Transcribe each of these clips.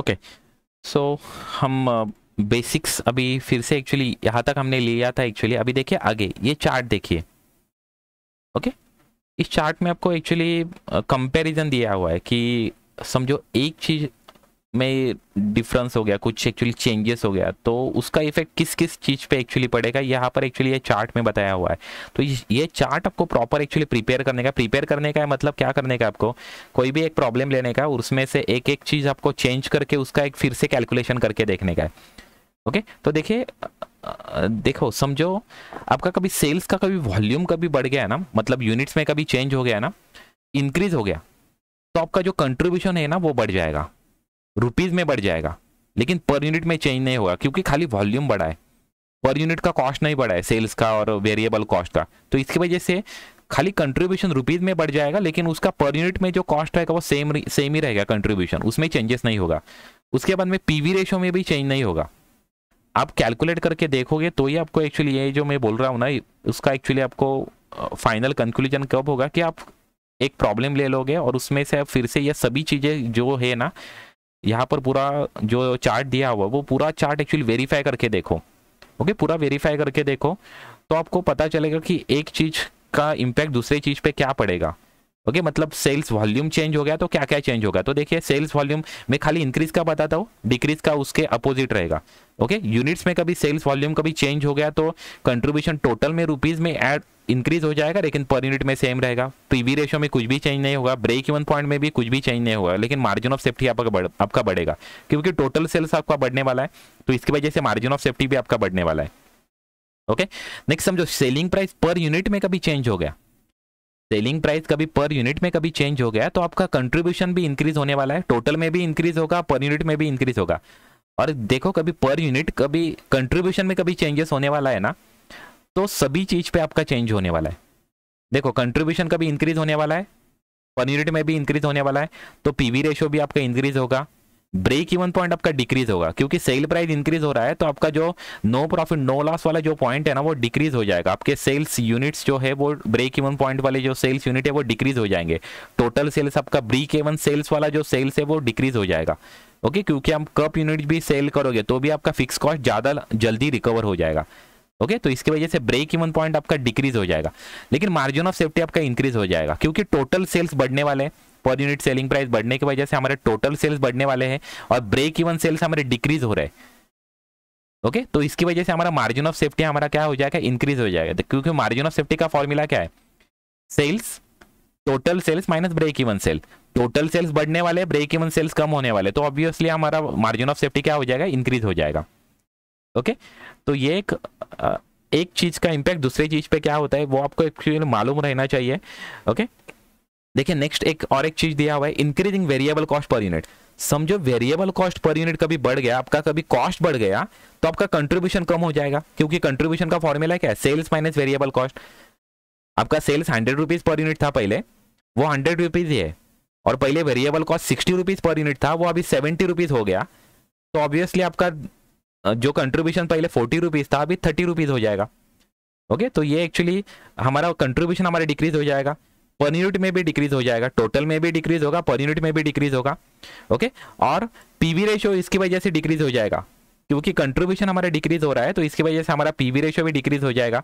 Okay so हम basics uh, अभी फिर से एक्चुअली यहाँ तक हमने लिया था एक्चुअली अभी देखिए आगे ये चार्ट देखिए ओके इस चार्ट में आपको एक्चुअली कंपैरिजन uh, दिया हुआ है कि समझो एक चीज में डिफरेंस हो गया कुछ एक्चुअली चेंजेस हो गया तो उसका इफेक्ट किस किस चीज़ पे एक्चुअली पड़ेगा यहाँ पर एक्चुअली ये चार्ट में बताया हुआ है तो ये चार्ट आपको प्रॉपर एक्चुअली प्रिपेयर करने का प्रिपेयर करने का है मतलब क्या करने का आपको कोई भी एक प्रॉब्लम लेने का उसमें से एक एक चीज़ आपको चेंज करके उसका एक फिर से कैलकुलेशन करके देखने का है ओके तो देखिए देखो समझो आपका कभी सेल्स का कभी वॉल्यूम कभी बढ़ गया है ना मतलब यूनिट्स में कभी चेंज हो गया है ना इंक्रीज हो गया तो आपका जो कंट्रीब्यूशन है ना वो बढ़ जाएगा रुपीज में बढ़ जाएगा लेकिन पर यूनिट में चेंज नहीं होगा क्योंकि खाली वॉल्यूम बढ़ा है पर यूनिट का कॉस्ट नहीं बढ़ा है सेल्स का और वेरिएबल कॉस्ट का तो इसकी वजह से खाली कंट्रीब्यूशन रुपीज में बढ़ जाएगा लेकिन उसका पर यूनिट में जो कॉस्ट रहेगा वो सेम सेम ही रहेगा कंट्रीब्यूशन उसमें चेंजेस नहीं होगा उसके बाद में पीवी रेशो में भी चेंज नहीं होगा आप कैलकुलेट करके देखोगे तो ही आपको एक्चुअली ये जो मैं बोल रहा हूँ ना उसका एक्चुअली आपको फाइनल कंक्लूजन कब होगा कि आप एक प्रॉब्लम ले लोगे और उसमें से आप फिर से ये सभी चीज़ें जो है ना यहाँ पर पूरा जो चार्ट दिया हुआ वो पूरा चार्ट एक्चुअली वेरीफाई करके देखो ओके पूरा वेरीफाई करके देखो तो आपको पता चलेगा कि एक चीज़ का इम्पैक्ट दूसरे चीज़ पे क्या पड़ेगा ओके मतलब सेल्स वॉल्यूम चेंज हो गया तो क्या क्या चेंज होगा तो देखिए सेल्स वॉल्यूम में खाली इंक्रीज का बताता हूँ डिक्रीज का उसके अपोजिट रहेगा ओके यूनिट्स में कभी सेल्स वॉल्यूम कभी चेंज हो गया तो कंट्रीब्यूशन टोटल में रुपीज में एड इंक्रीज हो जाएगा लेकिन पर यूनिट में सेम रहेगा पीवी रेशियो में कुछ भी चेंज नहीं होगा ब्रेक इवन पॉइंट में भी कुछ भी चेंज नहीं होगा लेकिन मार्जिन ऑफ सेफ्टी आपका बढ़, आपका बढ़ेगा क्योंकि टोटल सेल्स आपका बढ़ने वाला है तो इसकी वजह से मार्जिन ऑफ सेफ्टी भी आपका बढ़ने वाला है ओके नेक्स्ट समझो सेलिंग प्राइस पर यूनिट में कभी चेंज हो गया सेलिंग प्राइस कभी पर यूनिट में कभी चेंज हो गया तो आपका कंट्रीब्यूशन भी इंक्रीज होने वाला है टोटल में भी इंक्रीज होगा पर यूनिट में भी इंक्रीज होगा और देखो कभी पर यूनिट कभी कंट्रीब्यूशन में कभी चेंजेस होने वाला है ना तो सभी चीज पे आपका चेंज होने वाला है देखो कंट्रीब्यूशन का भी इंक्रीज होने वाला है पर में भी इंक्रीज होने वाला है तो पीवी रेशियो भी आपका इंक्रीज होगा ब्रेक इवन पॉइंट आपका डिक्रीज होगा क्योंकि सेल प्राइस इंक्रीज हो रहा है तो आपका जो नो प्रॉफिट नो लॉस वाला जो पॉइंट है ना वो डिक्रीज हो जाएगा आपके सेल्स यूनिट्स जो है वो ब्रेक इवन पॉइंट वाले जो सेल्स यूनिट है वो डिक्रीज हो जाएंगे टोटल सेल्स आपका ब्रेक इवन सेल्स वाला जो सेल्स है वो डिक्रीज हो जाएगा ओके क्योंकि आप कप यूनिट भी सेल करोगे तो भी आपका फिक्स कॉस्ट ज़्यादा जल्दी रिकवर हो जाएगा ओके तो इसकी वजह से ब्रेक इवन पॉइंट आपका डिक्रीज हो जाएगा लेकिन मार्जिन ऑफ सेफ्टी आपका इंक्रीज हो जाएगा क्योंकि टोटल सेल्स बढ़ने वाले हैं पर यूनिट सेलिंग प्राइस बढ़ने की वजह से हमारे टोटल सेल्स बढ़ने वाले हैं और ब्रेक इवन सेल्स हमारे डिक्रीज हो रहे हैं ओके तो इसकी वजह से हमारा मार्जिन ऑफ सेफ्टी हमारा क्या हो जाएगा इंक्रीज हो जाएगा तो क्योंकि मार्जिन ऑफ सेफ्टी का फॉर्मूला क्या है sales total sales minus break even sale total sales बढ़ने वाले ब्रेक इवन सेल्स कम होने वाले तो ऑब्वियसली हमारा मार्जिन ऑफ सेफ्टी क्या हो जाएगा इंक्रीज हो जाएगा ओके तो ये एक एक चीज़ का इम्पैक्ट दूसरी चीज़ पे क्या होता है वो आपको एक्चुअली मालूम रहना चाहिए ओके देखिए नेक्स्ट एक और एक चीज़ दिया हुआ है increasing variable cost per unit समझो वेरिएबल कॉस्ट पर यूनिट कभी बढ़ गया आपका कभी कॉस्ट बढ़ गया तो आपका कंट्रीब्यूशन कम हो जाएगा क्योंकि कंट्रीब्यूशन का फॉर्मूला क्या है सेल्स माइनस वेरिएबल कॉस्ट आपका sales hundred rupees per unit था पहले वो हंड्रेड रुपीज़ ही है और पहले variable cost sixty rupees per unit था वो अभी सेवेंटी रुपीज़ हो गया तो ऑब्वियसली आपका जो कंट्रीब्यूशन पहले फोर्टी रुपीज़ था अभी थर्टी रुपीज़ हो जाएगा ओके तो ये एक्चुअली हमारा कंट्रीब्यूशन हमारे डिक्रीज हो जाएगा पर यूनिट में भी डिक्रीज हो जाएगा टोटल में भी डिक्रीज होगा पर यूनिट में भी डिक्रीज होगा ओके और पीवी रेशियो इसकी वजह से डिक्रीज हो जाएगा क्योंकि कंट्रीब्यूशन हमारा डिक्रीज हो रहा है तो इसकी वजह से हमारा पीवी रेशियो भी डिक्रीज हो जाएगा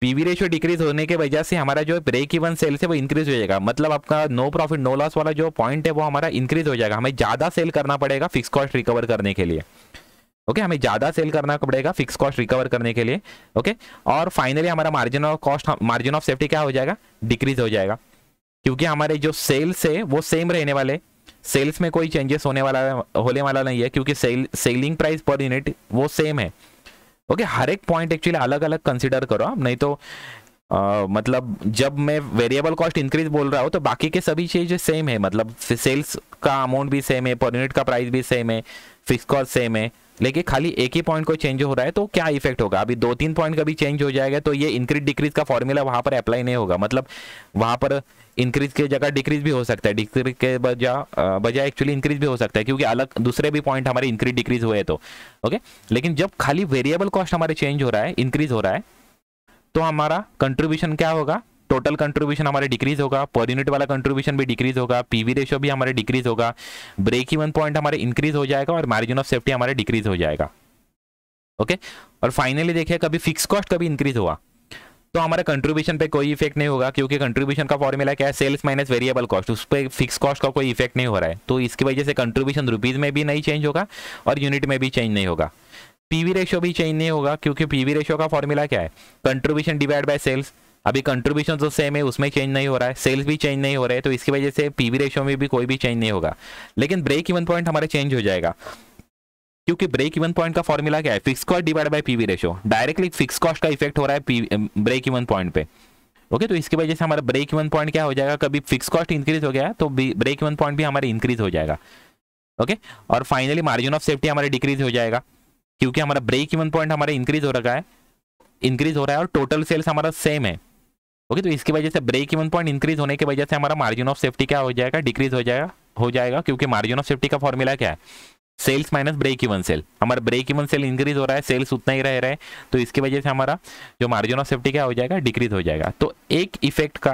पीवी रेशियो डिक्रीज होने की वजह से हमारा जो ब्रेक इवन सेल्स है वो इंक्रीज हो जाएगा मतलब आपका नो प्रॉफिट नो लॉस वाला जो पॉइंट है वो हमारा इंक्रीज हो जाएगा हमें ज़्यादा सेल करना पड़ेगा फिक्स कॉस्ट रिकवर करने के लिए ओके हमें ज़्यादा सेल करना पड़ेगा फिक्स कॉस्ट रिकवर करने के लिए ओके और फाइनली हमारा margin of cost margin of safety क्या हो जाएगा डिक्रीज हो जाएगा क्योंकि हमारे जो सेल्स है वो सेम रहने वाले सेल्स में कोई चेंजेस होने वाला होने वाला नहीं है क्योंकि sale selling price per unit वो सेम है ओके okay, हर एक पॉइंट एक्चुअली अलग अलग कंसिडर करो आप नहीं तो आ, मतलब जब मैं वेरिएबल कॉस्ट इंक्रीज बोल रहा हूँ तो बाकी के सभी चीज सेम है मतलब सेल्स का अमाउंट भी सेम है पर यूनिट का प्राइस भी सेम है फिक्स कॉस्ट सेम है लेकिन खाली एक ही पॉइंट को चेंज हो रहा है तो क्या इफेक्ट होगा अभी दो तीन पॉइंट का भी चेंज हो जाएगा तो ये इंक्रीज डिक्रीज का फॉर्मूला वहां पर अप्लाई नहीं होगा मतलब वहां पर इंक्रीज की जगह डिक्रीज भी हो सकता है डिक्रीज के बजाय बजाय एक्चुअली इंक्रीज भी हो सकता है क्योंकि अलग दूसरे भी पॉइंट हमारे इंक्रीज डिक्रीज हुए तो ओके लेकिन जब खाली वेरिएबल कॉस्ट हमारे चेंज हो रहा है इंक्रीज हो रहा है तो हमारा कंट्रीब्यूशन क्या होगा टोटल कंट्रीब्यूशन हमारे डिक्रीज होगा पर यूनिट वाला कंट्रीब्यूशन भी डिक्रीज होगा पीवी रेशियो भी हमारे डिक्रीज होगा ब्रेक इवन पॉइंट हमारे इंक्रीज हो जाएगा और मार्जिन ऑफ सेफ्टी हमारे डिक्रीज हो जाएगा ओके और फाइनली देखिए कभी फिक्स कॉस्ट कभी इंक्रीज हुआ तो हमारे कंट्रीब्यूशन पे कोई इफेक्ट नहीं होगा क्योंकि कंट्रीब्यूशन का फॉर्मूला क्या है सेल्स माइनस वेरिएबल कॉस्ट उस पर फिक्स कॉस्ट का कोई इफेक्ट नहीं हो रहा है तो इसकी वजह से कंट्रीब्यूशन रुपीज़ में भी नहीं चेंज होगा और यूनिट में भी चेंज नहीं होगा पीवी रेशियो भी चेंज नहीं होगा क्योंकि पीवी रेशियो का फॉर्मूला क्या है कंट्रीब्यूशन डिवाइड बाय सेल्स अभी कंट्रीब्यूशन जो सेम है उसमें चेंज नहीं हो रहा है सेल्स भी चेंज नहीं हो रहे तो इसकी वजह से पीवी रेशो में भी कोई भी चेंज नहीं होगा लेकिन ब्रेक इवन पॉइंट हमारा चेंज हो जाएगा क्योंकि ब्रेक इवन पॉइंट का फॉर्मूला क्या है fix cost divide by PV ratio directly fix cost का इफेक्ट हो रहा है ब्रेक इवन पॉइंट पे ओके okay, तो इसकी वजह से हमारा ब्रेक इवन पॉइंट क्या हो जाएगा कभी फिक्स कॉस्ट इंक्रीज हो गया तो ब्रेक इवन पॉइंट भी हमारा इंक्रीज हो जाएगा ओके okay? और फाइनली मार्जिन ऑफ सेफ्टी हमारे डिक्रीज हो जाएगा क्योंकि हमारा ब्रेक इवन पॉइंट हमारा इंक्रीज हो रखा है इंक्रीज हो रहा है और टोटल सेल्स हमारा सेम है ओके तो इसकी वजह से ब्रेक इवन पॉइंट इंक्रीज होने की वजह से हमारा मार्जिन ऑफ सेफ्टी क्या हो जाएगा डिक्रीज हो जाएगा हो जाएगा क्योंकि मार्जिन ऑफ सेफ्टी का फॉर्मूला क्या है sales minus break even sale हमारा ब्रेक इवन सेल इंक्रीज हो रहा है सेल्स उतना ही रह रहा है तो इसकी वजह से हमारा जो मार्जिन ऑफ सेफ्टी क्या हो जाएगा डिक्रीज हो जाएगा तो एक इफेक्ट का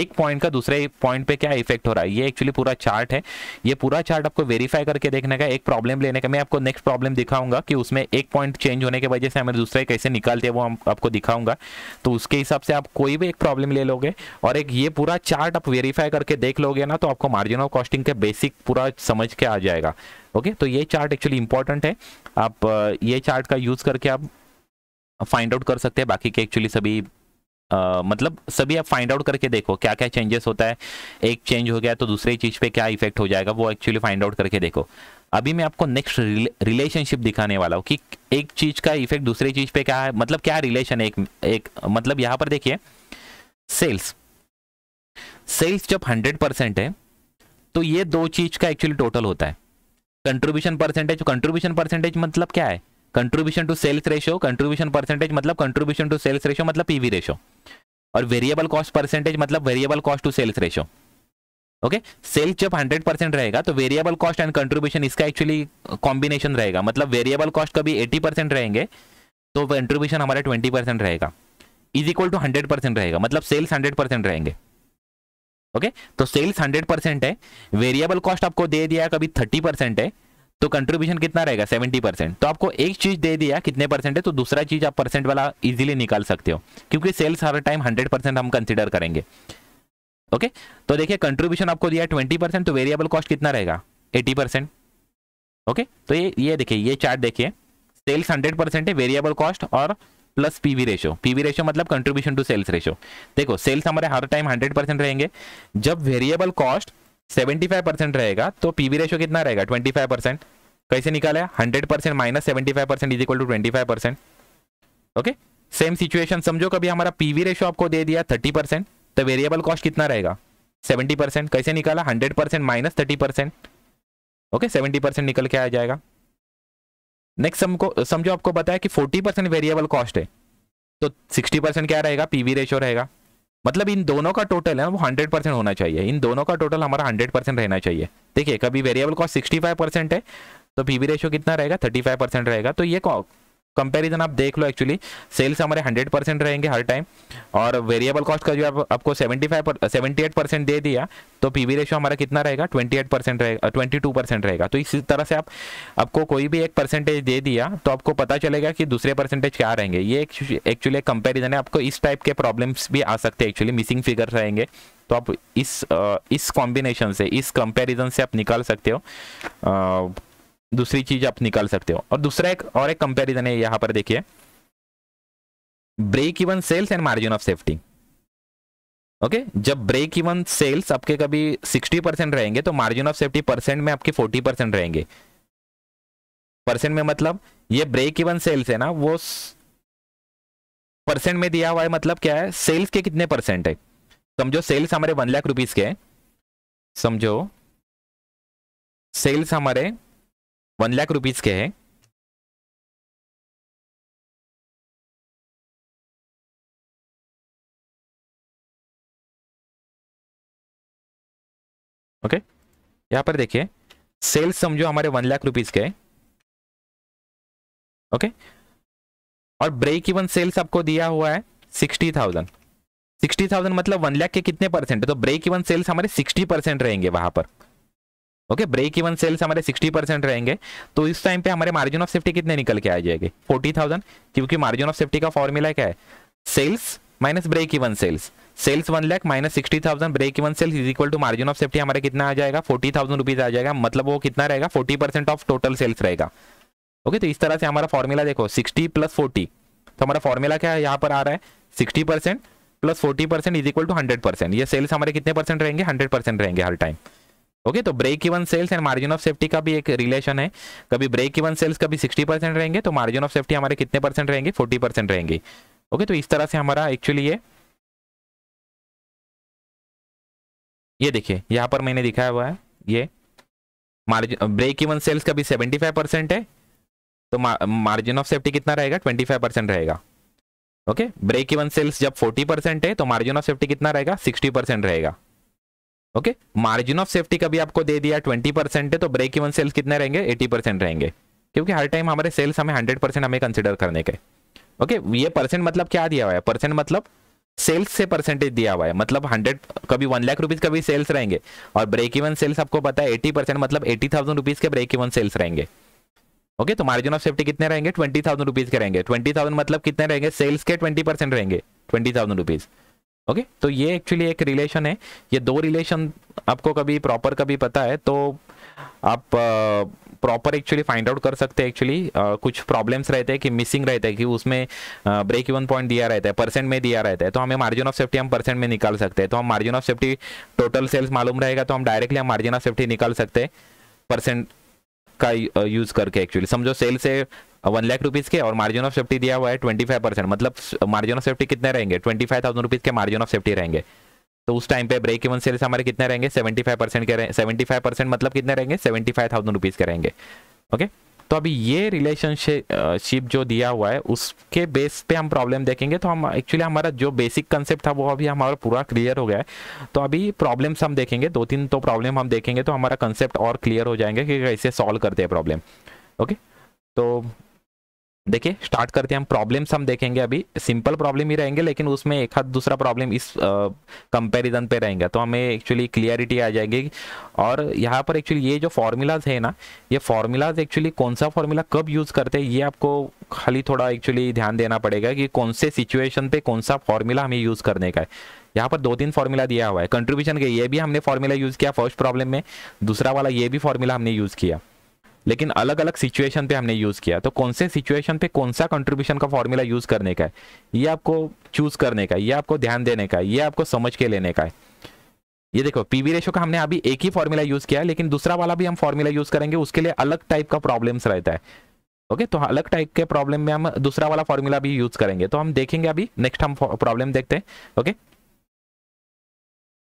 एक पॉइंट का दूसरे पॉइंट पे क्या इफेक्ट हो रहा है ये एक्चुअली पूरा चार्ट है ये पूरा चार्ट आपको वेरीफाई करके देखने का एक प्रॉब्लम लेने का मैं आपको नेक्स्ट प्रॉब्लम दिखाऊंगा कि उसमें एक पॉइंट चेंज होने की वजह से हमें दूसरे कैसे निकालते हैं वो हम आपको दिखाऊंगा तो उसके हिसाब से आप कोई भी एक प्रॉब्लम ले लोगे और एक ये पूरा चार्ट आप वेरीफाई करके देख लोगे ना तो आपको मार्जिन ऑफ कॉस्टिंग के बेसिक पूरा समझ के आ जाएगा ओके तो ये चार्ट एक्चुअली इंपॉर्टेंट है आप uh, ये चार्ट का यूज़ करके आप फाइंड आउट कर सकते हैं बाकी के एक्चुअली सभी Uh, मतलब सभी आप फाइंड आउट करके देखो क्या क्या चेंजेस होता है एक चेंज हो गया तो दूसरी चीज़ पे क्या इफेक्ट हो जाएगा वो एक्चुअली फाइंड आउट करके देखो अभी मैं आपको नेक्स्ट रिलेशनशिप दिखाने वाला हूँ कि एक चीज़ का इफेक्ट दूसरी चीज़ पे क्या है मतलब क्या रिलेशन है एक, एक मतलब यहाँ पर देखिए सेल्स सेल्स जब हंड्रेड परसेंट है तो ये दो चीज़ का एक्चुअली टोटल होता है कंट्रीब्यूशन परसेंटेज कंट्रीब्यूशन परसेंटेज मतलब क्या है contribution to sales ratio contribution percentage मतलब कंट्रीब्यूशन टू सेल्स रेशो मतलब पीवी रेशो और वेरिएबल कॉस्ट परसेंटेज मतलब variable cost to sales ratio okay sales जब 100 परसेंट रहेगा तो वेरिएबल कॉस्ट एंड कंट्रीब्यूशन इसका एक्चुअली कॉम्बिनेशन रहेगा मतलब वेरिएबल कॉस्ट कभी 80 परसेंट रहेंगे तो कंट्रीब्यूशन हमारा 20 परसेंट रहेगा इज इक्वल टू 100 परसेंट रहेगा मतलब सेल्स 100 परसेंट रहेंगे ओके तो सेल्स हंड्रेड परसेंट है वेरिएबल कॉस्ट आपको दे दिया कभी थर्टी परसेंट है तो कंट्रीब्यूशन कितना रहेगा सेवेंटी परसेंट तो आपको एक चीज दे दिया कितने परसेंट है तो दूसरा चीज आप परसेंट वाला इजिली निकाल सकते हो क्योंकि सेल्स हर टाइम हंड्रेड परसेंट हम कंसिडर करेंगे ओके तो देखिए कंट्रीब्यूशन आपको दिया ट्वेंटी परसेंट तो वेरिएबल कॉस्ट कितना रहेगा एटी परसेंट ओके तो ये ये देखिए ये चार्ट देखिए सेल्स हंड्रेड परसेंट है वेरिएबल कॉस्ट और plus PV ratio PV ratio मतलब कंट्रीब्यूशन टू सेल्स रेशो देखो सेल्स हमारे हर टाइम 100 परसेंट रहेंगे जब वेरिएबल कॉस्ट 75 परसेंट रहेगा तो पीवी रेशो कितना रहेगा 25 परसेंट कैसे निकाला है hundred percent minus seventy five percent is equal to twenty five percent okay same situation समझो कभी हमारा पीवी रेशो आपको दे दिया थर्टी परसेंट तो वेरिएबल कॉस्ट कितना रहेगा सेवेंटी परसेंट कैसे निकाला hundred percent minus thirty percent okay seventy percent निकल के आ जाएगा नेक्स्ट हमको समझो आपको बताया कि 40 परसेंट वेरिएबल कॉस्ट है तो 60 परसेंट क्या रहेगा पीवी रेशो रहेगा मतलब इन दोनों का टोटल है वो 100 परसेंट होना चाहिए इन दोनों का टोटल हमारा 100 परसेंट रहना चाहिए देखिए कभी वेरिएबल कॉस्ट 65 परसेंट है तो पीवी रेशो कितना रहेगा 35 परसेंट रहेगा तो ये कंपैरिजन आप देख लो एक्चुअली सेल्स हमारे 100 परसेंट रहेंगे हर टाइम और वेरिएबल कॉस्ट का जो आप, आपको 75 पर सेवेंटी परसेंट दे दिया तो पीवी रेशियो हमारा कितना रहेगा 28 परसेंट रहेगा 22 परसेंट रहेगा तो इसी तरह से आप आपको कोई भी एक परसेंटेज दे दिया तो आपको पता चलेगा कि दूसरे परसेंटेज क्या रहेंगे ये एक्चुअली एक कंपेरिजन है आपको इस टाइप के प्रॉब्लम्स भी आ सकते हैं एक्चुअली मिसिंग फिगर्स रहेंगे तो आप इस इस कॉम्बिनेशन से इस कंपेरिजन से आप निकाल सकते हो दूसरी चीज आप निकाल सकते हो और दूसरा एक और एक कंपेरिजन है यहां पर देखिए break even sales and margin of safety okay जब ब्रेक इवन सेल्स आपके कभी 60 परसेंट रहेंगे तो मार्जिन ऑफ सेफ्टी परसेंट में आपके 40 परसेंट रहेंगे परसेंट में मतलब ये ब्रेक इवन सेल्स है ना वो परसेंट में दिया हुआ है मतलब क्या है सेल्स के कितने परसेंट है समझो सेल्स हमारे वन लाख रुपीज के समझो सेल्स हमारे वन लाख रुपीज़ के हैं ओके okay? पर देखिए सेल्स समझो हमारे वन लाख रुपीज़ के है ओके okay? और ब्रेक इवन सेल्स आपको दिया हुआ है सिक्सटी थाउजेंड सिक्सटी थाउजेंड मतलब वन लाख के कितने परसेंट है तो ब्रेक इवन सेल्स हमारे सिक्सटी परसेंट रहेंगे वहां पर ओके ब्रेक इवन सेल्स हमारे 60 परसेंट रहेंगे तो इस टाइम पे हमारे मार्जिन ऑफ सेफ्टी कितने निकल के आ जाएंगे 40,000 क्योंकि मार्जिन ऑफ सेफ्टी का फॉर्मूला क्या है sales minus break even sales sales one lakh minus sixty thousand break even sales is equal to margin of safety हमारे कितना आ जाएगा फोर्टी थाउजेंड रुपीज आ जाएगा मतलब वो कितना रहेगा forty percent of total sales रहेगा ओके तो इस तरह से हमारा फॉर्मूला देखो सिक्सटी प्लस फोर्टी तो हमारा फॉर्मूला क्या है यहाँ पर आ रहा है sixty percent plus forty percent is equal to hundred percent ये सेल्स हमारे कितने परसेंट रहेंगे हंड्रेड परसेंट रहेंगे हर टाइम ओके तो break even sales and margin of safety का भी एक रिलेशन है कभी ब्रेक इवन सेल्स कभी सिक्सटी परसेंट रहेंगे तो मार्जिन ऑफ सेफ्टी हमारे कितने परसेंट रहेंगे फोर्टी परसेंट रहेंगे ओके तो इस तरह से हमारा एक्चुअली ये ये देखिए यहां पर मैंने दिखाया हुआ है ये मार्जिन ब्रेक इवन सेल्स का भी सेवेंटी फाइव परसेंट है तो मार्जिन ऑफ सेफ्टी कितना रहेगा ट्वेंटी फाइव परसेंट रहेगा ओके ब्रेक इवन सेल्स जब फोर्टी परसेंट है तो मार्जिन ऑफ सेफ्टी कितना रहेगा सिक्सटी परसेंट रहेगा ओके मार्जिन ऑफ सेफ्टी का भी आपको दे दिया ट्वेंटी परसेंट है तो ब्रेक इवन सेल्स कितने रहेंगे एटी परसेंट रहेंगे क्योंकि हर टाइम हमारे सेल्स हमें हंड्रेड परसेंट हमें कंसिडर करने के ओके ये परसेंट मतलब क्या दिया हुआ है परसेंट मतलब सेल्स से परसेंटेज दिया हुआ है मतलब हंड्रेड कभी वन लाख रुपीज का भी सेल्स रहेंगे और ब्रेक इवन सेल्स आपको पता है एटी परसेंट मतलब एटी थाउजेंड रुपीज के ब्रेक इवन सेल्स रहेंगे ओके तो मार्जिन ऑफ सेफ्टी कितने रहेंगे ट्वेंटी थाउजेंड रुपीज के रहेंगे ट्वेंटी थाउजेंड मतलब कितने रहेंगे सेल्स के ट्वेंटी परसेंट रहेंगे twenty thousand rupees okay okay? तो ये एक्चुअली एक रिलेशन है ये दो रिलेशन आपको कभी प्रॉपर कभी पता है तो आप प्रॉपर एक्चुअली फाइंड आउट कर सकते हैं एक्चुअली कुछ प्रॉब्लम्स रहते हैं कि मिसिंग रहते हैं कि उसमें ब्रेक इवन पॉइंट दिया रहता है परसेंट में दिया रहता है तो हमें मार्जिन ऑफ सेफ्टी हम परसेंट में निकाल सकते हैं तो हम margin of safety total sales मालूम रहेगा तो हम डायरेक्टली हम मार्जिन ऑफ सेफ्टी निकाल सकते हैं परसेंट का यूज़ करके एक्चुअली समझो सेल से वन लाख रुपीज के और मार्जिन ऑफ सेफ्टी दिया हुआ है ट्वेंटी फाइव परसेंट मतलब मार्जिन ऑफ सेफ्टी कितने रहेंगे ट्वेंटी फाइव थाउजेंड रुपीज के मार्जिन ऑफ सेफ्टी रहेंगे तो उस टाइम पे ब्रेक इवन सेल्स हमारे कितने रहेंगे सेवेंटी फाइव परसेंट के सेवेंटी फाइव परसेंट मतलब कितने रहेंगे सेवेंटी फाइव थाउजेंड रुपीज के रहेंगे ओके तो अभी ये रिलेशनशिप जो दिया हुआ है उसके बेस पे हम प्रॉब्लम देखेंगे तो हम एक्चुअली हमारा जो बेसिक कंसेप्ट था वो अभी हमारा पूरा क्लियर हो गया है तो अभी प्रॉब्लम्स हम देखेंगे दो तीन तो प्रॉब्लम हम देखेंगे तो हमारा कंसेप्ट और क्लियर हो जाएंगे कि कैसे सॉल्व करते हैं प्रॉब्लम ओके तो देखिए स्टार्ट करते हैं हम प्रॉब्लम्स हम देखेंगे अभी सिंपल प्रॉब्लम ही रहेंगे लेकिन उसमें एक हाथ दूसरा प्रॉब्लम इस कंपैरिजन पे रहेंगे तो हमें एक्चुअली क्लियरिटी आ जाएगी और यहाँ पर एक्चुअली ये जो फार्मूलाज है ना ये फार्मूलाज एक्चुअली कौन सा फार्मूला कब यूज़ करते हैं ये आपको खाली थोड़ा एक्चुअली ध्यान देना पड़ेगा कि कौन से सिचुएशन पर कौन सा फार्मूला हमें यूज़ करने का है यहाँ पर दो तीन फार्मूला दिया हुआ है कंट्रीब्यूशन का ये भी हमने फार्मूला यूज़ किया फर्स्ट प्रॉब्लम में दूसरा वाला ये भी फार्मूला हमने यूज़ किया लेकिन अलग अलग सिचुएशन पे हमने यूज़ किया तो कौन से सिचुएशन पे कौन सा कंट्रीब्यूशन का फॉर्मूला यूज़ करने का है ये आपको चूज़ करने का है ये आपको ध्यान देने का है ये आपको समझ के लेने का है ये देखो पीवी रेशो का हमने अभी एक ही फॉर्मूला यूज़ किया है लेकिन दूसरा वाला भी हम फॉर्मूला यूज़ करेंगे उसके लिए अलग टाइप का प्रॉब्लम्स रहता है ओके तो हाँ, अलग टाइप के प्रॉब्लम में हम दूसरा वाला फॉर्मूला भी यूज करेंगे तो हम देखेंगे अभी नेक्स्ट हम प्रॉब्लम देखते हैं ओके